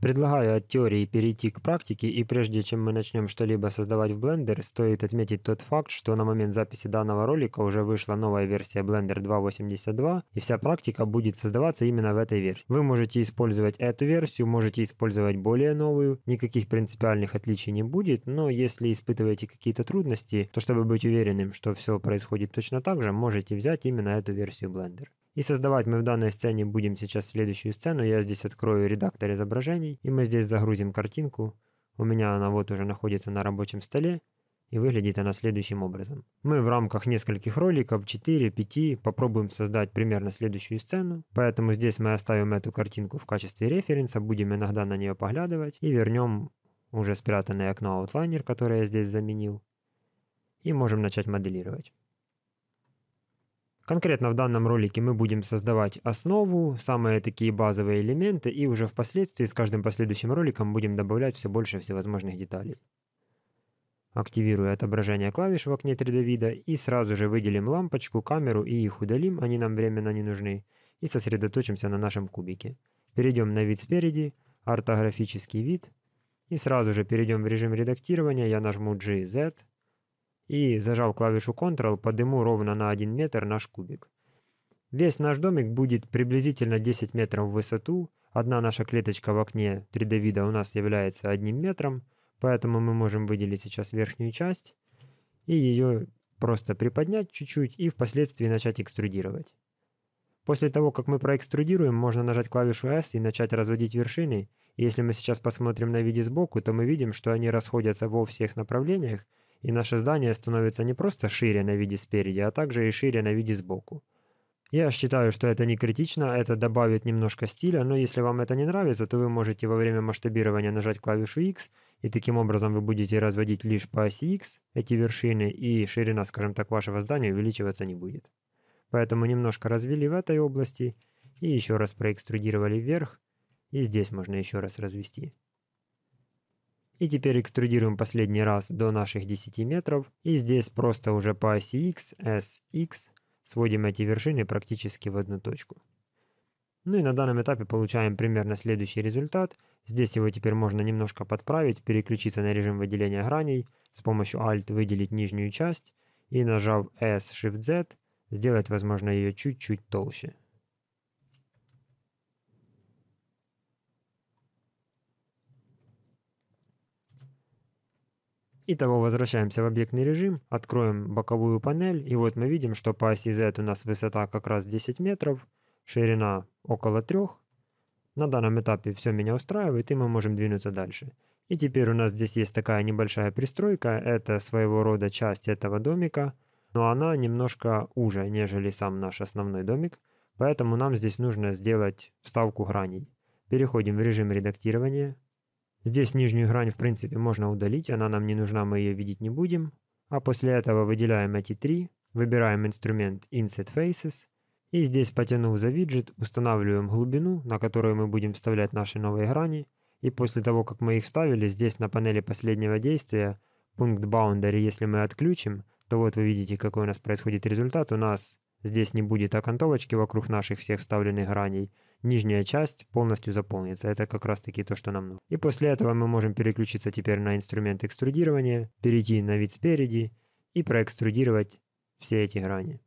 Предлагаю от теории перейти к практике, и прежде чем мы начнем что-либо создавать в Blender, стоит отметить тот факт, что на момент записи данного ролика уже вышла новая версия Blender 2.82, и вся практика будет создаваться именно в этой версии. Вы можете использовать эту версию, можете использовать более новую, никаких принципиальных отличий не будет, но если испытываете какие-то трудности, то чтобы быть уверенным, что все происходит точно так же, можете взять именно эту версию Blender. И создавать мы в данной сцене будем сейчас следующую сцену. Я здесь открою редактор изображений, и мы здесь загрузим картинку. У меня она вот уже находится на рабочем столе, и выглядит она следующим образом. Мы в рамках нескольких роликов, 4-5, попробуем создать примерно следующую сцену, поэтому здесь мы оставим эту картинку в качестве референса, будем иногда на нее поглядывать, и вернем уже спрятанное окно Outliner, которое я здесь заменил, и можем начать моделировать. Конкретно в данном ролике мы будем создавать основу, самые такие базовые элементы, и уже впоследствии с каждым последующим роликом будем добавлять все больше всевозможных деталей. Активирую отображение клавиш в окне 3D вида и сразу же выделим лампочку, камеру и их удалим, они нам временно не нужны, и сосредоточимся на нашем кубике. Перейдем на вид спереди, ортографический вид, и сразу же перейдем в режим редактирования, я нажму GZ, и, зажав клавишу Ctrl, подниму ровно на 1 метр наш кубик. Весь наш домик будет приблизительно 10 метров в высоту, одна наша клеточка в окне 3D вида у нас является одним метром, поэтому мы можем выделить сейчас верхнюю часть и ее просто приподнять чуть-чуть и впоследствии начать экструдировать. После того, как мы проэкструдируем, можно нажать клавишу S и начать разводить вершины. если мы сейчас посмотрим на виде сбоку, то мы видим, что они расходятся во всех направлениях, и наше здание становится не просто шире на виде спереди, а также и шире на виде сбоку. Я считаю, что это не критично, это добавит немножко стиля, но если вам это не нравится, то вы можете во время масштабирования нажать клавишу X, и таким образом вы будете разводить лишь по оси X эти вершины, и ширина, скажем так, вашего здания увеличиваться не будет. Поэтому немножко развели в этой области, и еще раз проэкструдировали вверх, и здесь можно еще раз развести. И теперь экструдируем последний раз до наших 10 метров. И здесь просто уже по оси X, S, X сводим эти вершины практически в одну точку. Ну и на данном этапе получаем примерно следующий результат. Здесь его теперь можно немножко подправить, переключиться на режим выделения граней, с помощью Alt выделить нижнюю часть и нажав S Shift Z сделать возможно ее чуть-чуть толще. Итого возвращаемся в объектный режим, откроем боковую панель, и вот мы видим, что по оси Z у нас высота как раз 10 метров, ширина около 3. На данном этапе все меня устраивает, и мы можем двинуться дальше. И теперь у нас здесь есть такая небольшая пристройка, это своего рода часть этого домика, но она немножко уже, нежели сам наш основной домик, поэтому нам здесь нужно сделать вставку граней. Переходим в режим редактирования, Здесь нижнюю грань в принципе можно удалить, она нам не нужна, мы ее видеть не будем. А после этого выделяем эти три, выбираем инструмент Inset Faces и здесь, потянув за виджет, устанавливаем глубину, на которую мы будем вставлять наши новые грани. И после того, как мы их вставили, здесь на панели последнего действия пункт Boundary, если мы отключим, то вот вы видите, какой у нас происходит результат. У нас здесь не будет окантовочки вокруг наших всех вставленных граней, нижняя часть полностью заполнится. Это как раз-таки то, что нам нужно. И после этого мы можем переключиться теперь на инструмент экструдирования, перейти на вид спереди и проэкструдировать все эти грани.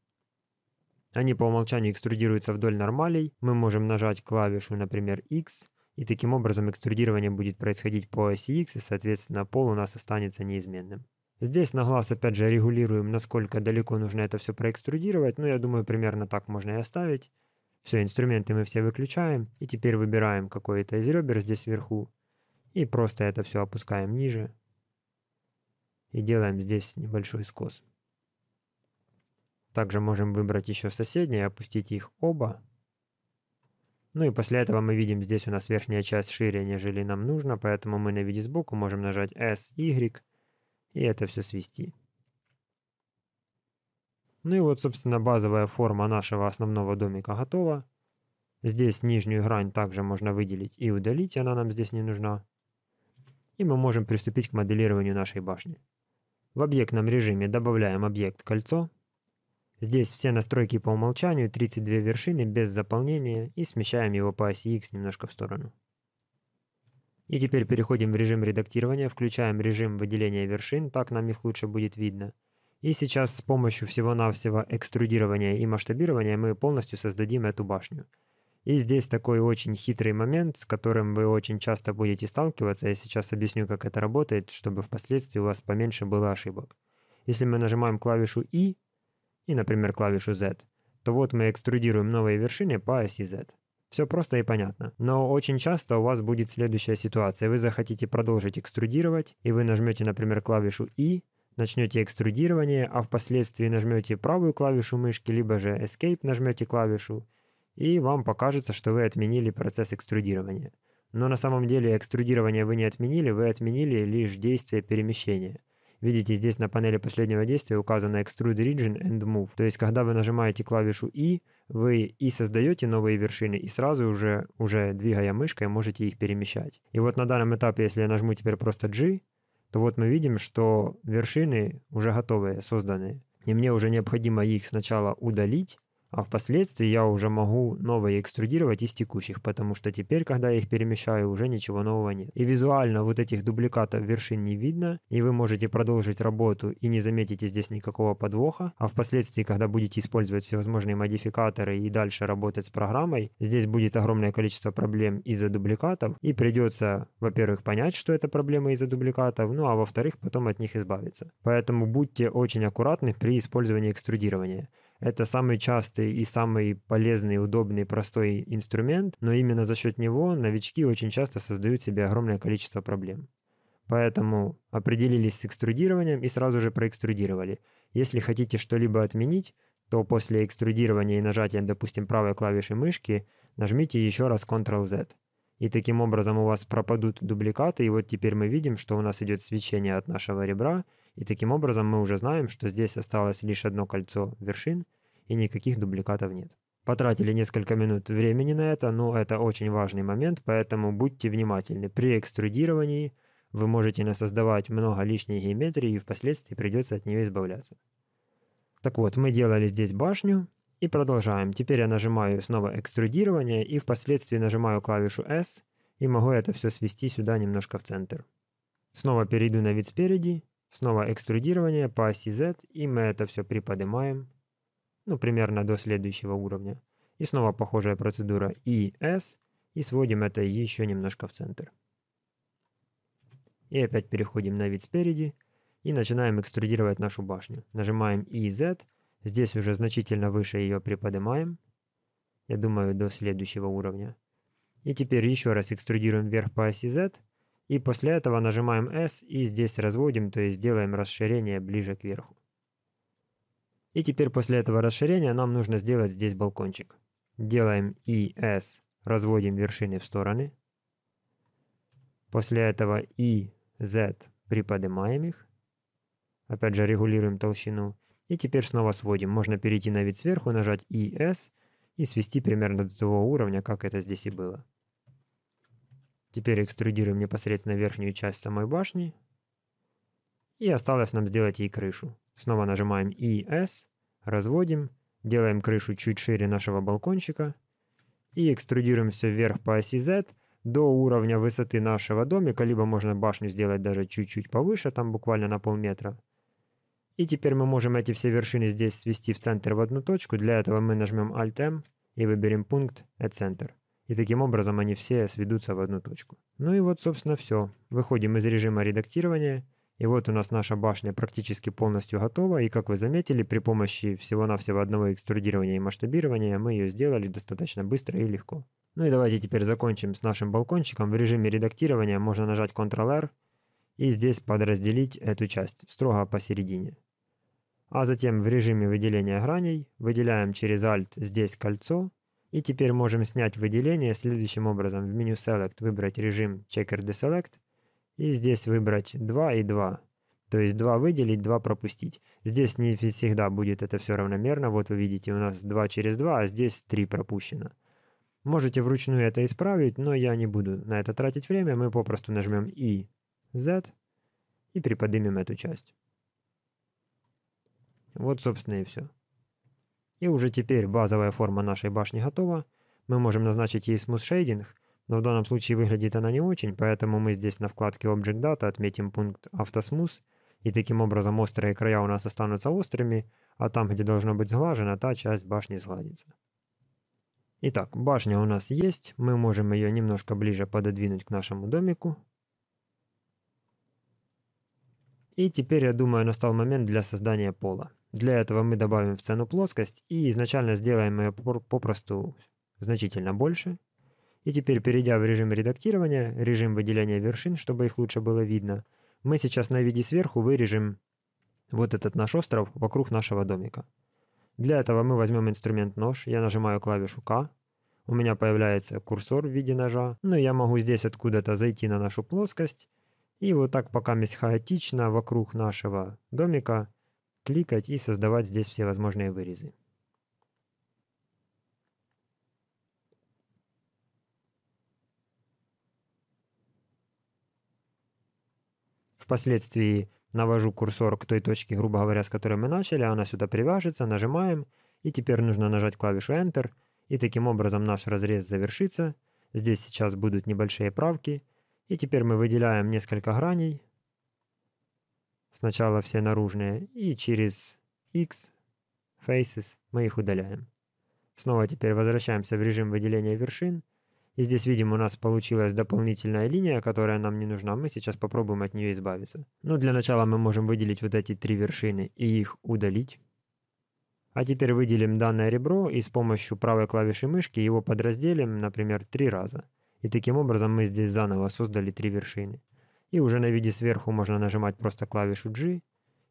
Они по умолчанию экструдируются вдоль нормалей. Мы можем нажать клавишу, например, X, и таким образом экструдирование будет происходить по оси X, и, соответственно, пол у нас останется неизменным. Здесь на глаз, опять же, регулируем, насколько далеко нужно это все проэкструдировать, но ну, я думаю, примерно так можно и оставить. Все, инструменты мы все выключаем, и теперь выбираем какой то из ребер здесь вверху, и просто это все опускаем ниже, и делаем здесь небольшой скос. Также можем выбрать еще соседние, опустить их оба. Ну и после этого мы видим, здесь у нас верхняя часть шире, нежели нам нужно, поэтому мы на виде сбоку можем нажать S, Y, и это все свести. Ну и вот, собственно, базовая форма нашего основного домика готова. Здесь нижнюю грань также можно выделить и удалить, она нам здесь не нужна. И мы можем приступить к моделированию нашей башни. В объектном режиме добавляем объект «Кольцо». Здесь все настройки по умолчанию, 32 вершины без заполнения и смещаем его по оси X немножко в сторону. И теперь переходим в режим редактирования, включаем режим выделения вершин, так нам их лучше будет видно – и сейчас с помощью всего-навсего экструдирования и масштабирования мы полностью создадим эту башню. И здесь такой очень хитрый момент, с которым вы очень часто будете сталкиваться. Я сейчас объясню, как это работает, чтобы впоследствии у вас поменьше было ошибок. Если мы нажимаем клавишу I и, например, клавишу Z, то вот мы экструдируем новые вершины по оси Z. Все просто и понятно. Но очень часто у вас будет следующая ситуация. Вы захотите продолжить экструдировать, и вы нажмете, например, клавишу I, начнете экструдирование, а впоследствии нажмете правую клавишу мышки, либо же Escape нажмете клавишу, и вам покажется, что вы отменили процесс экструдирования. Но на самом деле экструдирование вы не отменили, вы отменили лишь действие перемещения. Видите, здесь на панели последнего действия указано Extrude Region and Move. То есть, когда вы нажимаете клавишу I, вы и создаете новые вершины, и сразу уже, уже двигая мышкой, можете их перемещать. И вот на данном этапе, если я нажму теперь просто G, то вот мы видим, что вершины уже готовые, созданные, и мне уже необходимо их сначала удалить, а впоследствии я уже могу новые экструдировать из текущих, потому что теперь, когда я их перемещаю, уже ничего нового нет. И визуально вот этих дубликатов вершин не видно, и вы можете продолжить работу и не заметите здесь никакого подвоха, а впоследствии, когда будете использовать всевозможные модификаторы и дальше работать с программой, здесь будет огромное количество проблем из-за дубликатов, и придется, во-первых, понять, что это проблемы из-за дубликатов, ну а во-вторых, потом от них избавиться. Поэтому будьте очень аккуратны при использовании экструдирования. Это самый частый и самый полезный, удобный, простой инструмент, но именно за счет него новички очень часто создают себе огромное количество проблем. Поэтому определились с экструдированием и сразу же проэкструдировали. Если хотите что-либо отменить, то после экструдирования и нажатия, допустим, правой клавиши мышки, нажмите еще раз Ctrl-Z. И таким образом у вас пропадут дубликаты, и вот теперь мы видим, что у нас идет свечение от нашего ребра, и таким образом мы уже знаем, что здесь осталось лишь одно кольцо вершин и никаких дубликатов нет. Потратили несколько минут времени на это, но это очень важный момент, поэтому будьте внимательны. При экструдировании вы можете создавать много лишней геометрии и впоследствии придется от нее избавляться. Так вот, мы делали здесь башню и продолжаем. Теперь я нажимаю снова экструдирование и впоследствии нажимаю клавишу S и могу это все свести сюда немножко в центр. Снова перейду на вид спереди Снова экструдирование по оси Z, и мы это все приподнимаем, ну, примерно до следующего уровня. И снова похожая процедура и S, и сводим это еще немножко в центр. И опять переходим на вид спереди и начинаем экструдировать нашу башню. Нажимаем и Z, здесь уже значительно выше ее приподнимаем, я думаю, до следующего уровня. И теперь еще раз экструдируем вверх по оси Z – и после этого нажимаем S и здесь разводим, то есть делаем расширение ближе к верху. И теперь после этого расширения нам нужно сделать здесь балкончик. Делаем и S, разводим вершины в стороны. После этого и Z приподнимаем их. Опять же регулируем толщину. И теперь снова сводим. Можно перейти на вид сверху, нажать и S и свести примерно до того уровня, как это здесь и было. Теперь экструдируем непосредственно верхнюю часть самой башни. И осталось нам сделать ей крышу. Снова нажимаем ES, разводим, делаем крышу чуть шире нашего балкончика и экструдируем все вверх по оси Z до уровня высоты нашего домика, либо можно башню сделать даже чуть-чуть повыше, там буквально на полметра. И теперь мы можем эти все вершины здесь свести в центр в одну точку. Для этого мы нажмем Alt-M и выберем пункт At e Center. И таким образом они все сведутся в одну точку. Ну и вот, собственно, все. Выходим из режима редактирования. И вот у нас наша башня практически полностью готова. И как вы заметили, при помощи всего-навсего одного экструдирования и масштабирования мы ее сделали достаточно быстро и легко. Ну и давайте теперь закончим с нашим балкончиком. В режиме редактирования можно нажать Ctrl-R и здесь подразделить эту часть строго посередине. А затем в режиме выделения граней выделяем через Alt здесь кольцо и теперь можем снять выделение следующим образом. В меню Select выбрать режим Checker Deselect. И здесь выбрать 2 и 2. То есть 2 выделить, 2 пропустить. Здесь не всегда будет это все равномерно. Вот вы видите, у нас 2 через 2, а здесь 3 пропущено. Можете вручную это исправить, но я не буду на это тратить время. Мы попросту нажмем и Z и приподнимем эту часть. Вот, собственно, и все. И уже теперь базовая форма нашей башни готова. Мы можем назначить ей Smooth Shading, но в данном случае выглядит она не очень, поэтому мы здесь на вкладке Object Data отметим пункт AutoSmooth, и таким образом острые края у нас останутся острыми, а там, где должно быть сглажено, та часть башни сгладится. Итак, башня у нас есть, мы можем ее немножко ближе пододвинуть к нашему домику. И теперь, я думаю, настал момент для создания пола. Для этого мы добавим в цену плоскость и изначально сделаем ее попросту значительно больше. И теперь, перейдя в режим редактирования, режим выделения вершин, чтобы их лучше было видно, мы сейчас на виде сверху вырежем вот этот наш остров вокруг нашего домика. Для этого мы возьмем инструмент нож, я нажимаю клавишу К, у меня появляется курсор в виде ножа, но ну я могу здесь откуда-то зайти на нашу плоскость, и вот так пока хаотично вокруг нашего домика кликать и создавать здесь все возможные вырезы. Впоследствии навожу курсор к той точке, грубо говоря, с которой мы начали, она сюда привяжется, нажимаем, и теперь нужно нажать клавишу Enter, и таким образом наш разрез завершится. Здесь сейчас будут небольшие правки, и теперь мы выделяем несколько граней, Сначала все наружные, и через X, Faces мы их удаляем. Снова теперь возвращаемся в режим выделения вершин. И здесь, видим, у нас получилась дополнительная линия, которая нам не нужна. Мы сейчас попробуем от нее избавиться. Но ну, для начала мы можем выделить вот эти три вершины и их удалить. А теперь выделим данное ребро и с помощью правой клавиши мышки его подразделим, например, три раза. И таким образом мы здесь заново создали три вершины. И уже на виде сверху можно нажимать просто клавишу G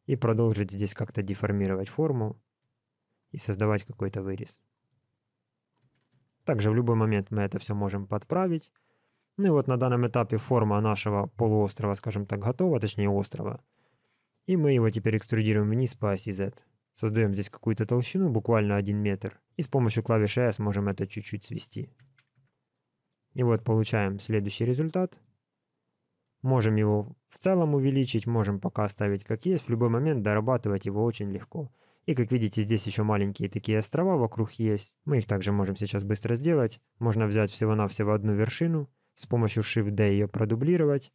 и продолжить здесь как-то деформировать форму и создавать какой-то вырез. Также в любой момент мы это все можем подправить. Ну и вот на данном этапе форма нашего полуострова, скажем так, готова, точнее острова. И мы его теперь экструдируем вниз по оси Z. Создаем здесь какую-то толщину, буквально 1 метр. И с помощью клавиши S можем это чуть-чуть свести. И вот получаем следующий результат – Можем его в целом увеличить, можем пока оставить как есть. В любой момент дорабатывать его очень легко. И как видите, здесь еще маленькие такие острова вокруг есть. Мы их также можем сейчас быстро сделать. Можно взять всего-навсего одну вершину, с помощью Shift-D ее продублировать.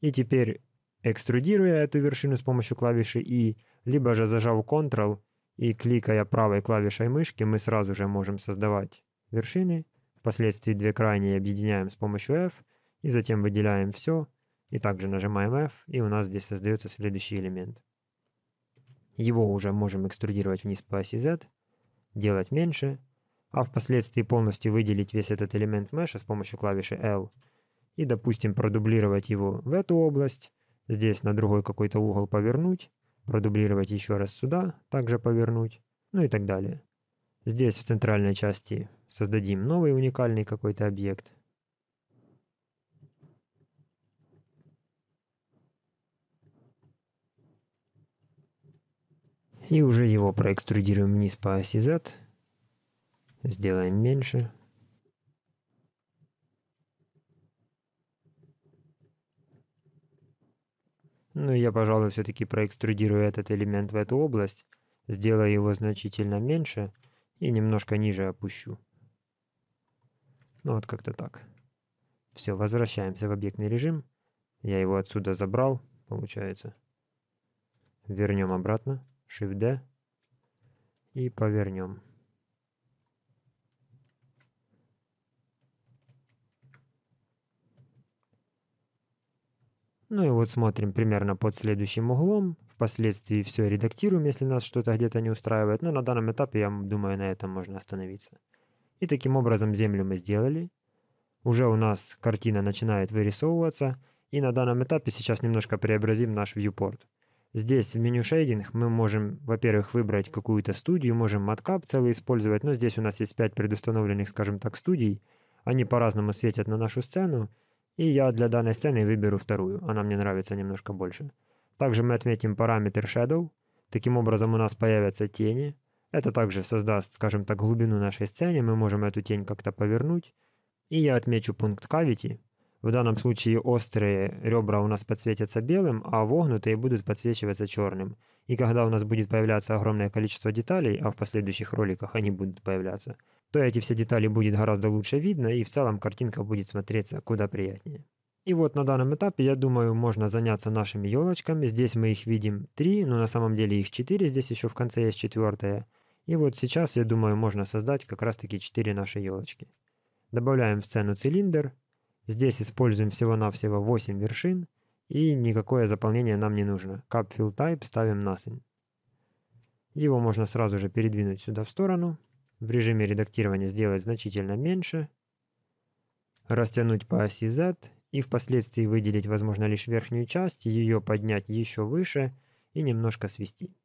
И теперь, экструдируя эту вершину с помощью клавиши I, либо же зажав Ctrl и кликая правой клавишей мышки, мы сразу же можем создавать вершины. Впоследствии две крайние объединяем с помощью F и затем выделяем все – и также нажимаем F, и у нас здесь создается следующий элемент. Его уже можем экструдировать вниз по оси Z, делать меньше, а впоследствии полностью выделить весь этот элемент меша с помощью клавиши L. И, допустим, продублировать его в эту область, здесь на другой какой-то угол повернуть, продублировать еще раз сюда, также повернуть, ну и так далее. Здесь в центральной части создадим новый уникальный какой-то объект – И уже его проэкструдируем вниз по оси Z. Сделаем меньше. Ну, и я, пожалуй, все-таки проэкструдирую этот элемент в эту область, сделаю его значительно меньше и немножко ниже опущу. Ну, вот как-то так. Все, возвращаемся в объектный режим. Я его отсюда забрал, получается. Вернем обратно. Shift-D и повернем. Ну и вот смотрим примерно под следующим углом. Впоследствии все редактируем, если нас что-то где-то не устраивает. Но на данном этапе, я думаю, на этом можно остановиться. И таким образом землю мы сделали. Уже у нас картина начинает вырисовываться. И на данном этапе сейчас немножко преобразим наш viewport. Здесь в меню шейдинг мы можем, во-первых, выбрать какую-то студию, можем маткап целый использовать, но здесь у нас есть 5 предустановленных, скажем так, студий. Они по-разному светят на нашу сцену, и я для данной сцены выберу вторую, она мне нравится немножко больше. Также мы отметим параметр Shadow, таким образом у нас появятся тени. Это также создаст, скажем так, глубину нашей сцены. мы можем эту тень как-то повернуть. И я отмечу пункт Cavity, в данном случае острые ребра у нас подсветятся белым, а вогнутые будут подсвечиваться черным. И когда у нас будет появляться огромное количество деталей, а в последующих роликах они будут появляться, то эти все детали будет гораздо лучше видно и в целом картинка будет смотреться куда приятнее. И вот на данном этапе, я думаю, можно заняться нашими елочками. Здесь мы их видим три, но на самом деле их четыре. здесь еще в конце есть четвертая. И вот сейчас, я думаю, можно создать как раз таки четыре наши елочки. Добавляем в сцену цилиндр, Здесь используем всего-навсего 8 вершин, и никакое заполнение нам не нужно. Cup Fill Type ставим на Его можно сразу же передвинуть сюда в сторону, в режиме редактирования сделать значительно меньше, растянуть по оси Z и впоследствии выделить, возможно, лишь верхнюю часть, ее поднять еще выше и немножко свести.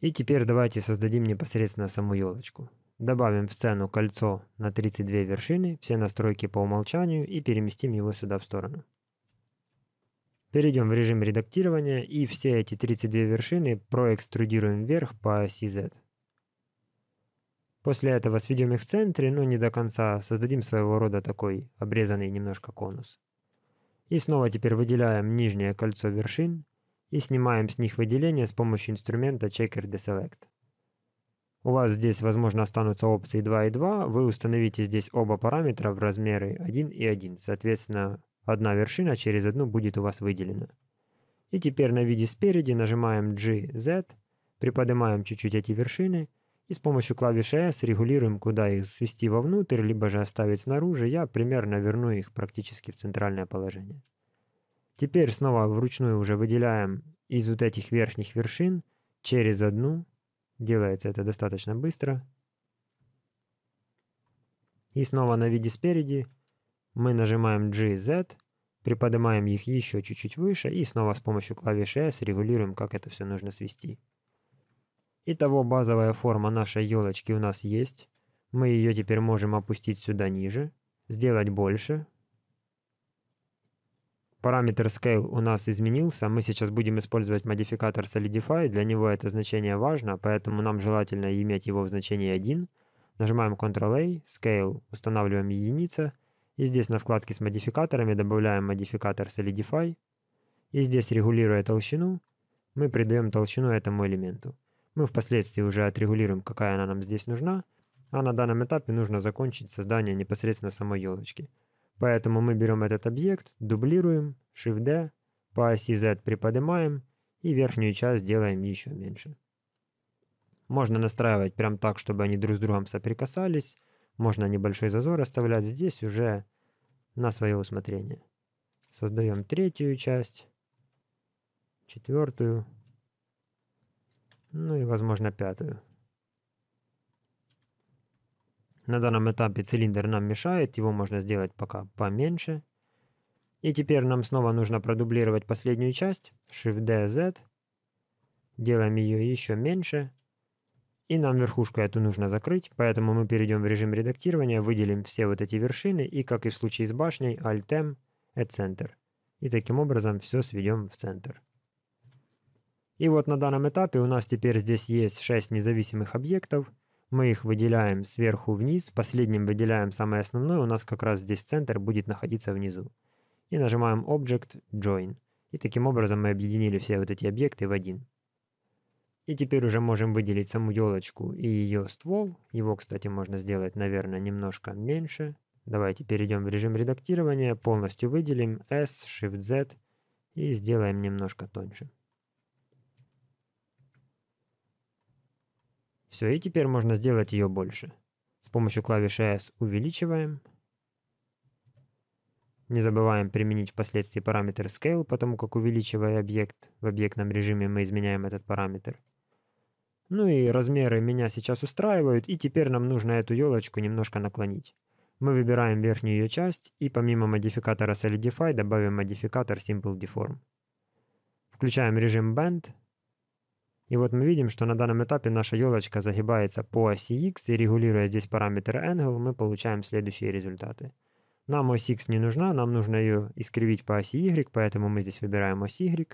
И теперь давайте создадим непосредственно саму елочку. Добавим в сцену кольцо на 32 вершины, все настройки по умолчанию и переместим его сюда в сторону. Перейдем в режим редактирования и все эти 32 вершины проэкструдируем вверх по оси Z. После этого сведем их в центре, но не до конца, создадим своего рода такой обрезанный немножко конус. И снова теперь выделяем нижнее кольцо вершин и снимаем с них выделение с помощью инструмента Checker Deselect. У вас здесь, возможно, останутся опции 2 и 2. Вы установите здесь оба параметра в размеры 1 и 1. Соответственно, одна вершина через одну будет у вас выделена. И теперь на виде спереди нажимаем G, Z, приподнимаем чуть-чуть эти вершины и с помощью клавиши S регулируем, куда их свести вовнутрь, либо же оставить снаружи. Я примерно верну их практически в центральное положение. Теперь снова вручную уже выделяем из вот этих верхних вершин через одну Делается это достаточно быстро. И снова на виде спереди мы нажимаем G Z, приподнимаем их еще чуть-чуть выше и снова с помощью клавиши S регулируем, как это все нужно свести. Итого базовая форма нашей елочки у нас есть. Мы ее теперь можем опустить сюда ниже, сделать больше, Параметр scale у нас изменился. Мы сейчас будем использовать модификатор solidify. Для него это значение важно, поэтому нам желательно иметь его в значении 1. Нажимаем Ctrl-A, Scale, устанавливаем единица. И здесь на вкладке с модификаторами добавляем модификатор Solidify. И здесь, регулируя толщину, мы придаем толщину этому элементу. Мы впоследствии уже отрегулируем, какая она нам здесь нужна. А на данном этапе нужно закончить создание непосредственно самой елочки. Поэтому мы берем этот объект, дублируем, Shift-D, по оси Z приподнимаем и верхнюю часть делаем еще меньше. Можно настраивать прям так, чтобы они друг с другом соприкасались. Можно небольшой зазор оставлять здесь уже на свое усмотрение. Создаем третью часть, четвертую, ну и, возможно, пятую. На данном этапе цилиндр нам мешает, его можно сделать пока поменьше. И теперь нам снова нужно продублировать последнюю часть. Shift-D, Z. Делаем ее еще меньше. И нам верхушку эту нужно закрыть, поэтому мы перейдем в режим редактирования, выделим все вот эти вершины и, как и в случае с башней, Alt-M, Center. И таким образом все сведем в центр. И вот на данном этапе у нас теперь здесь есть 6 независимых объектов – мы их выделяем сверху вниз, последним выделяем самое основное, у нас как раз здесь центр будет находиться внизу. И нажимаем Object Join. И таким образом мы объединили все вот эти объекты в один. И теперь уже можем выделить саму елочку и ее ствол. Его, кстати, можно сделать, наверное, немножко меньше. Давайте перейдем в режим редактирования, полностью выделим S, Shift-Z и сделаем немножко тоньше. Все, и теперь можно сделать ее больше. С помощью клавиши S увеличиваем. Не забываем применить впоследствии параметр scale, потому как увеличивая объект в объектном режиме мы изменяем этот параметр. Ну и размеры меня сейчас устраивают, и теперь нам нужно эту елочку немножко наклонить. Мы выбираем верхнюю ее часть и помимо модификатора Solidify добавим модификатор Simple Deform. Включаем режим Bend, и вот мы видим, что на данном этапе наша елочка загибается по оси x, и регулируя здесь параметр angle, мы получаем следующие результаты. Нам ось x не нужна, нам нужно ее искривить по оси y, поэтому мы здесь выбираем ось y,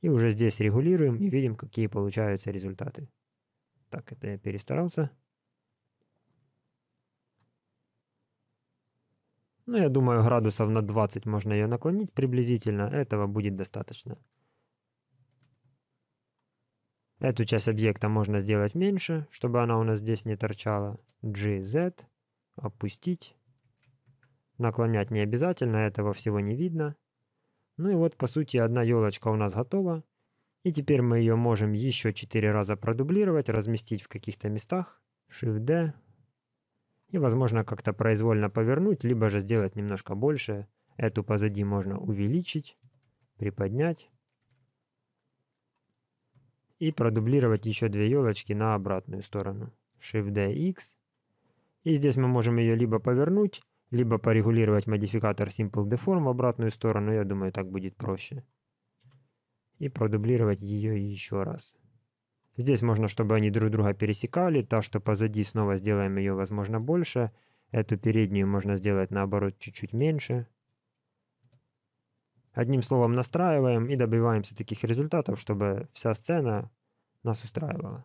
и уже здесь регулируем и видим, какие получаются результаты. Так, это я перестарался. Ну, я думаю, градусов на 20 можно ее наклонить приблизительно, этого будет достаточно. Эту часть объекта можно сделать меньше, чтобы она у нас здесь не торчала. GZ, опустить. Наклонять не обязательно, этого всего не видно. Ну и вот по сути одна елочка у нас готова. И теперь мы ее можем еще 4 раза продублировать, разместить в каких-то местах. Shift-D. И возможно как-то произвольно повернуть, либо же сделать немножко больше. Эту позади можно увеличить, приподнять и продублировать еще две елочки на обратную сторону. Shift-DX. И здесь мы можем ее либо повернуть, либо порегулировать модификатор Simple Deform в обратную сторону. Я думаю, так будет проще. И продублировать ее еще раз. Здесь можно, чтобы они друг друга пересекали. Та, что позади, снова сделаем ее, возможно, больше. Эту переднюю можно сделать, наоборот, чуть-чуть меньше. Одним словом, настраиваем и добиваемся таких результатов, чтобы вся сцена нас устраивала.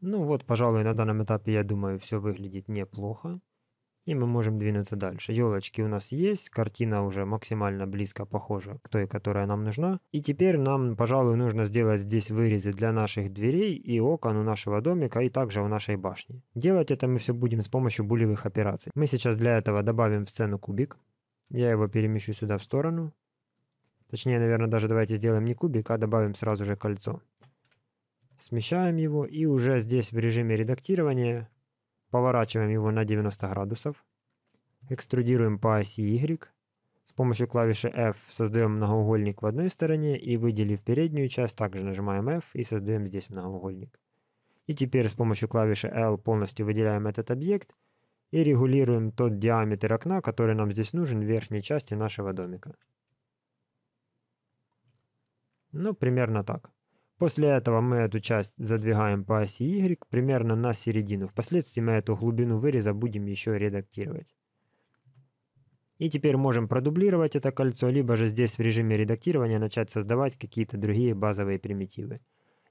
Ну вот, пожалуй, на данном этапе, я думаю, все выглядит неплохо. И мы можем двинуться дальше. Елочки у нас есть, картина уже максимально близко похожа к той, которая нам нужна. И теперь нам, пожалуй, нужно сделать здесь вырезы для наших дверей и окон у нашего домика и также у нашей башни. Делать это мы все будем с помощью булевых операций. Мы сейчас для этого добавим в сцену кубик. Я его перемещу сюда в сторону. Точнее, наверное, даже давайте сделаем не кубик, а добавим сразу же кольцо. Смещаем его и уже здесь в режиме редактирования Поворачиваем его на 90 градусов. Экструдируем по оси Y. С помощью клавиши F создаем многоугольник в одной стороне и выделив переднюю часть, также нажимаем F и создаем здесь многоугольник. И теперь с помощью клавиши L полностью выделяем этот объект и регулируем тот диаметр окна, который нам здесь нужен в верхней части нашего домика. Ну, примерно так. После этого мы эту часть задвигаем по оси Y примерно на середину. Впоследствии мы эту глубину выреза будем еще редактировать. И теперь можем продублировать это кольцо, либо же здесь в режиме редактирования начать создавать какие-то другие базовые примитивы.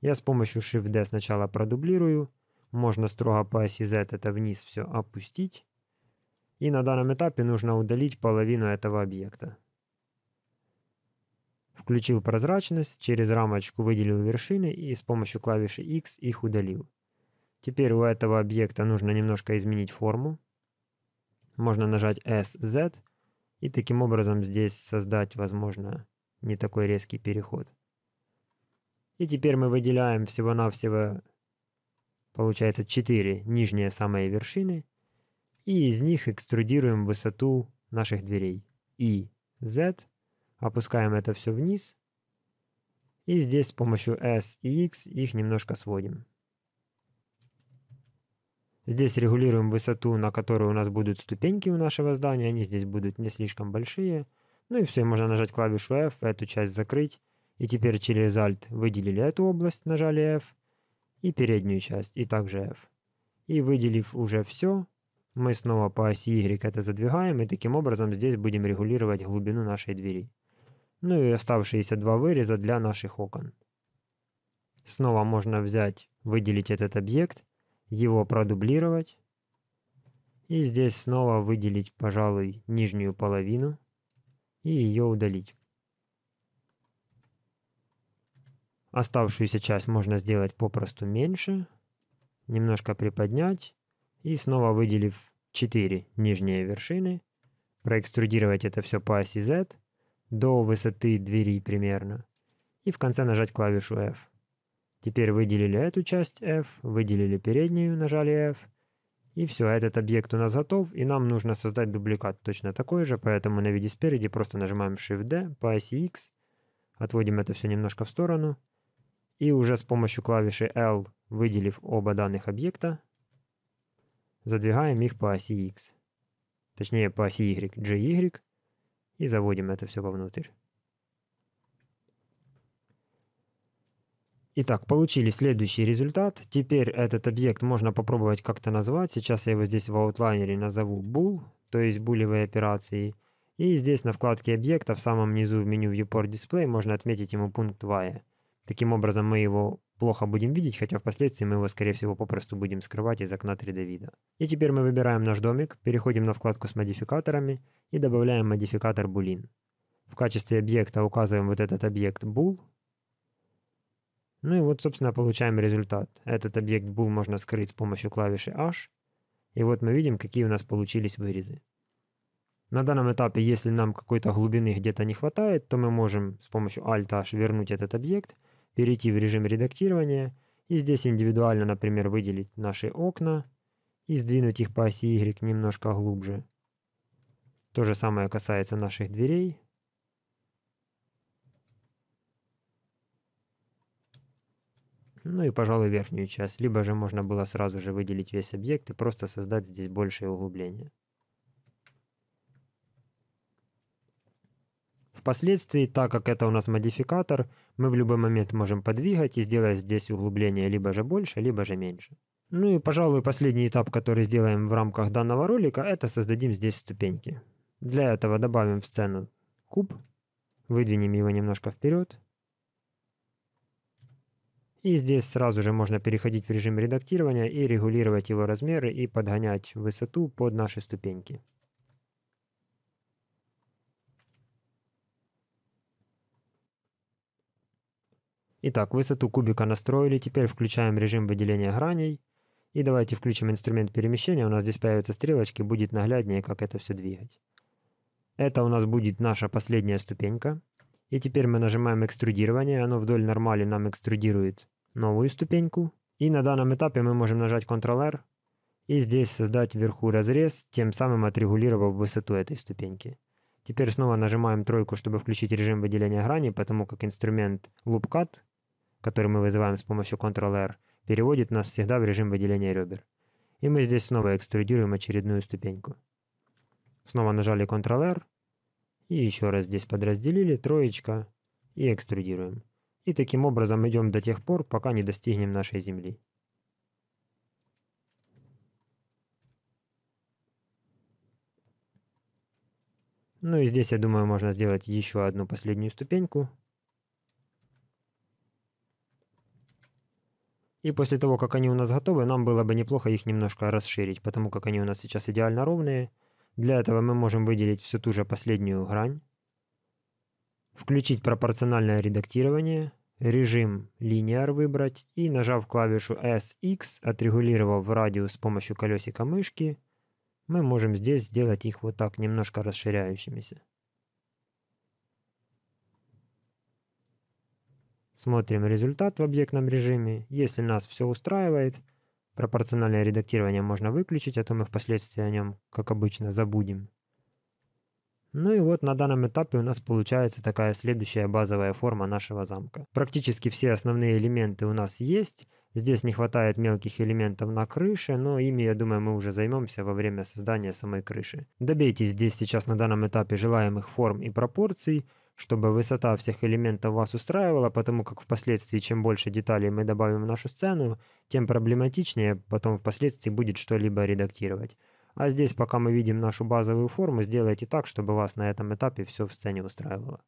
Я с помощью Shift-D сначала продублирую. Можно строго по оси Z это вниз все опустить. И на данном этапе нужно удалить половину этого объекта. Включил прозрачность, через рамочку выделил вершины и с помощью клавиши X их удалил. Теперь у этого объекта нужно немножко изменить форму. Можно нажать S, Z и таким образом здесь создать, возможно, не такой резкий переход. И теперь мы выделяем всего-навсего, получается, 4 нижние самые вершины, и из них экструдируем высоту наших дверей. И Z Опускаем это все вниз. И здесь с помощью S и X их немножко сводим. Здесь регулируем высоту, на которой у нас будут ступеньки у нашего здания. Они здесь будут не слишком большие. Ну и все, можно нажать клавишу F, эту часть закрыть. И теперь через Alt выделили эту область, нажали F. И переднюю часть, и также F. И выделив уже все, мы снова по оси Y это задвигаем. И таким образом здесь будем регулировать глубину нашей двери ну и оставшиеся два выреза для наших окон. Снова можно взять, выделить этот объект, его продублировать. И здесь снова выделить, пожалуй, нижнюю половину и ее удалить. Оставшуюся часть можно сделать попросту меньше, немножко приподнять и снова выделив 4 нижние вершины, проэкструдировать это все по оси Z до высоты двери примерно, и в конце нажать клавишу F. Теперь выделили эту часть F, выделили переднюю, нажали F, и все, этот объект у нас готов, и нам нужно создать дубликат точно такой же, поэтому на виде спереди просто нажимаем Shift-D по оси X, отводим это все немножко в сторону, и уже с помощью клавиши L, выделив оба данных объекта, задвигаем их по оси X. Точнее, по оси Y, GY, и заводим это все вовнутрь. Итак, получили следующий результат. Теперь этот объект можно попробовать как-то назвать. Сейчас я его здесь в Outliner назову bool, то есть булевые операции. И здесь на вкладке объекта в самом низу в меню Viewport Display можно отметить ему пункт Y. Таким образом мы его плохо будем видеть, хотя впоследствии мы его, скорее всего, попросту будем скрывать из окна 3D вида. И теперь мы выбираем наш домик, переходим на вкладку с модификаторами и добавляем модификатор Boolean. В качестве объекта указываем вот этот объект bool. Ну и вот, собственно, получаем результат. Этот объект bool можно скрыть с помощью клавиши H. И вот мы видим, какие у нас получились вырезы. На данном этапе, если нам какой-то глубины где-то не хватает, то мы можем с помощью Alt-H вернуть этот объект – перейти в режим редактирования и здесь индивидуально, например, выделить наши окна и сдвинуть их по оси Y немножко глубже. То же самое касается наших дверей. Ну и, пожалуй, верхнюю часть. Либо же можно было сразу же выделить весь объект и просто создать здесь большее углубление. Впоследствии, так как это у нас модификатор, мы в любой момент можем подвигать и сделать здесь углубление либо же больше, либо же меньше. Ну и, пожалуй, последний этап, который сделаем в рамках данного ролика, это создадим здесь ступеньки. Для этого добавим в сцену куб, выдвинем его немножко вперед. И здесь сразу же можно переходить в режим редактирования и регулировать его размеры и подгонять высоту под наши ступеньки. Итак, высоту кубика настроили, теперь включаем режим выделения граней. И давайте включим инструмент перемещения, у нас здесь появятся стрелочки, будет нагляднее, как это все двигать. Это у нас будет наша последняя ступенька. И теперь мы нажимаем экструдирование, оно вдоль нормали нам экструдирует новую ступеньку. И на данном этапе мы можем нажать Ctrl-R и здесь создать вверху разрез, тем самым отрегулировав высоту этой ступеньки. Теперь снова нажимаем тройку, чтобы включить режим выделения грани, потому как инструмент Loop Cut который мы вызываем с помощью Ctrl-R, переводит нас всегда в режим выделения ребер. И мы здесь снова экструдируем очередную ступеньку. Снова нажали Ctrl-R, и еще раз здесь подразделили, троечка, и экструдируем. И таким образом идем до тех пор, пока не достигнем нашей земли. Ну и здесь, я думаю, можно сделать еще одну последнюю ступеньку. И после того, как они у нас готовы, нам было бы неплохо их немножко расширить, потому как они у нас сейчас идеально ровные. Для этого мы можем выделить всю ту же последнюю грань, включить пропорциональное редактирование, режим линейр выбрать и, нажав клавишу SX, отрегулировав радиус с помощью колесика мышки, мы можем здесь сделать их вот так немножко расширяющимися. Смотрим результат в объектном режиме. Если нас все устраивает, пропорциональное редактирование можно выключить, а то мы впоследствии о нем, как обычно, забудем. Ну и вот на данном этапе у нас получается такая следующая базовая форма нашего замка. Практически все основные элементы у нас есть. Здесь не хватает мелких элементов на крыше, но ими, я думаю, мы уже займемся во время создания самой крыши. Добейтесь здесь сейчас на данном этапе желаемых форм и пропорций – чтобы высота всех элементов вас устраивала, потому как впоследствии, чем больше деталей мы добавим в нашу сцену, тем проблематичнее потом впоследствии будет что-либо редактировать. А здесь, пока мы видим нашу базовую форму, сделайте так, чтобы вас на этом этапе все в сцене устраивало.